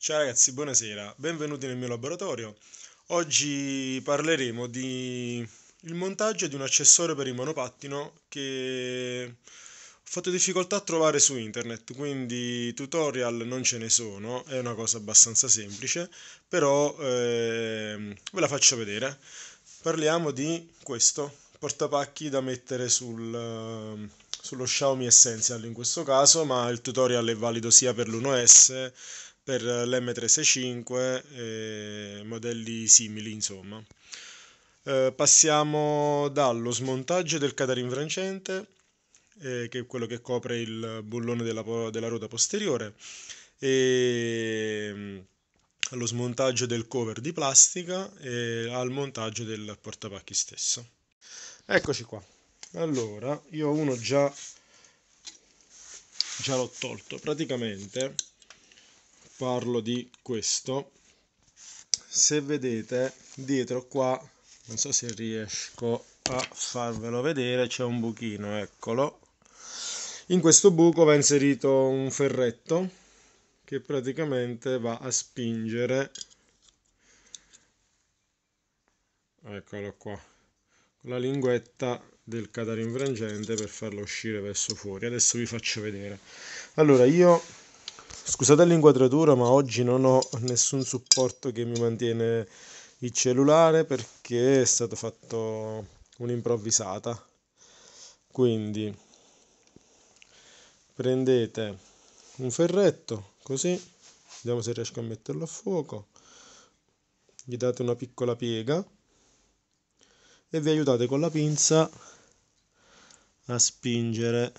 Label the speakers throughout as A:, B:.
A: Ciao ragazzi, buonasera, benvenuti nel mio laboratorio. Oggi parleremo di il montaggio di un accessorio per il monopattino che ho fatto difficoltà a trovare su internet, quindi tutorial non ce ne sono, è una cosa abbastanza semplice, però eh, ve la faccio vedere. Parliamo di questo, portapacchi da mettere sul, sullo Xiaomi Essential in questo caso, ma il tutorial è valido sia per l'1S per l'M365 e eh, modelli simili, insomma. Eh, passiamo dallo smontaggio del catarin francente, eh, che è quello che copre il bullone della, della ruota posteriore, e allo mm, smontaggio del cover di plastica e al montaggio del portapacchi stesso. Eccoci qua. Allora, io uno già, già l'ho tolto praticamente parlo di questo se vedete dietro qua non so se riesco a farvelo vedere c'è un buchino eccolo in questo buco va inserito un ferretto che praticamente va a spingere eccolo qua con la linguetta del cadarinfrangente per farlo uscire verso fuori adesso vi faccio vedere allora io Scusate l'inquadratura, ma oggi non ho nessun supporto che mi mantiene il cellulare perché è stato fatto un'improvvisata. Quindi prendete un ferretto così, vediamo se riesco a metterlo a fuoco. Gli date una piccola piega e vi aiutate con la pinza a spingere.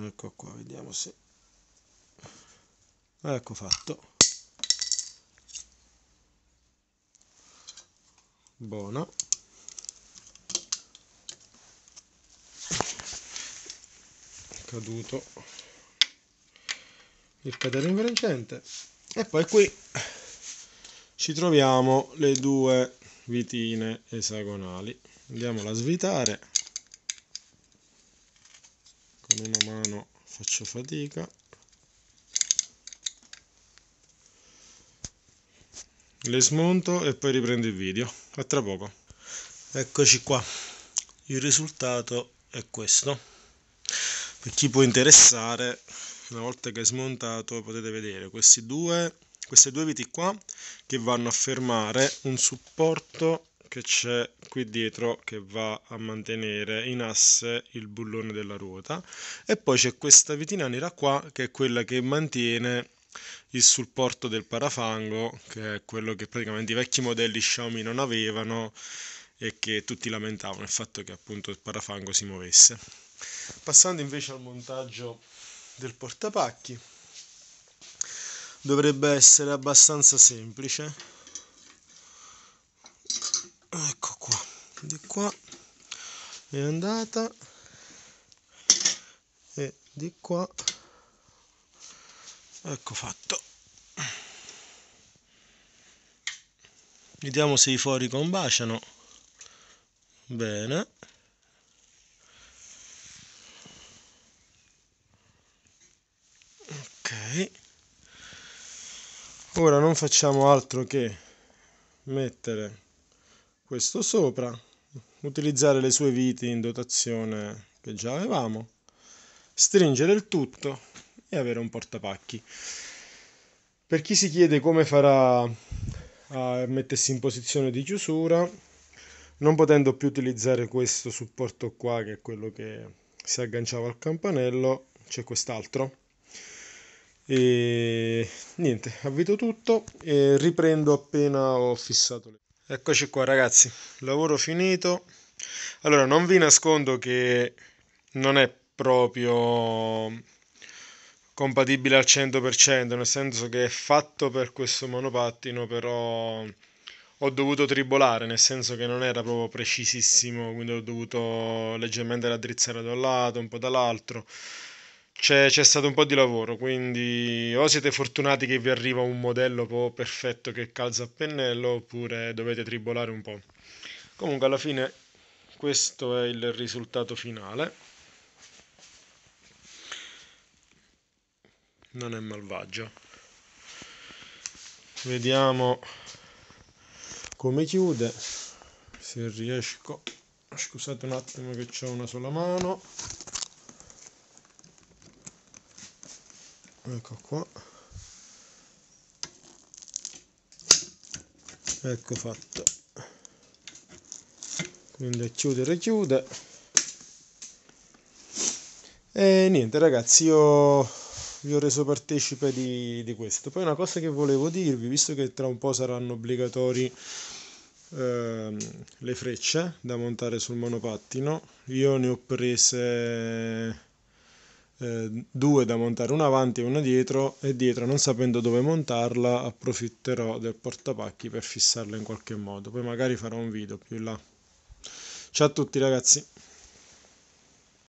A: Ecco qua, vediamo se ecco fatto buono caduto il pedale invergente e poi qui ci troviamo le due vitine esagonali andiamola a svitare con una mano faccio fatica le smonto e poi riprendo il video a tra poco eccoci qua il risultato è questo per chi può interessare una volta che è smontato potete vedere questi due queste due viti qua che vanno a fermare un supporto che c'è qui dietro che va a mantenere in asse il bullone della ruota e poi c'è questa vitina nera qua che è quella che mantiene il supporto del parafango, che è quello che praticamente i vecchi modelli Xiaomi non avevano e che tutti lamentavano il fatto che appunto il parafango si muovesse. Passando invece al montaggio del portapacchi, dovrebbe essere abbastanza semplice. Ecco qua, di qua è andata e di qua ecco fatto vediamo se i fori combaciano bene ok ora non facciamo altro che mettere questo sopra utilizzare le sue viti in dotazione che già avevamo stringere il tutto e avere un portapacchi. Per chi si chiede come farà a mettersi in posizione di chiusura, non potendo più utilizzare questo supporto qua che è quello che si agganciava al campanello, c'è quest'altro. E niente, avvito tutto e riprendo appena ho fissato le... Eccoci qua ragazzi, lavoro finito. Allora, non vi nascondo che non è proprio compatibile al 100%, nel senso che è fatto per questo monopattino, però ho dovuto tribolare, nel senso che non era proprio precisissimo, quindi ho dovuto leggermente raddrizzare da un lato, un po' dall'altro. C'è, c'è, stato un po' di lavoro, quindi o siete fortunati che vi arriva un modello perfetto che calza a pennello, oppure dovete tribolare un po'. Comunque alla fine questo è il risultato finale. non è malvagio vediamo come chiude se riesco scusate un attimo che c'è una sola mano ecco qua ecco fatto quindi chiudere chiude e niente ragazzi io vi ho reso partecipe di, di, questo. Poi una cosa che volevo dirvi, visto che tra un po' saranno obbligatori eh, le frecce da montare sul monopattino, io ne ho prese eh, due da montare, una avanti e una dietro, e dietro non sapendo dove montarla approfitterò del portapacchi per fissarla in qualche modo. Poi magari farò un video più in là. Ciao a tutti ragazzi!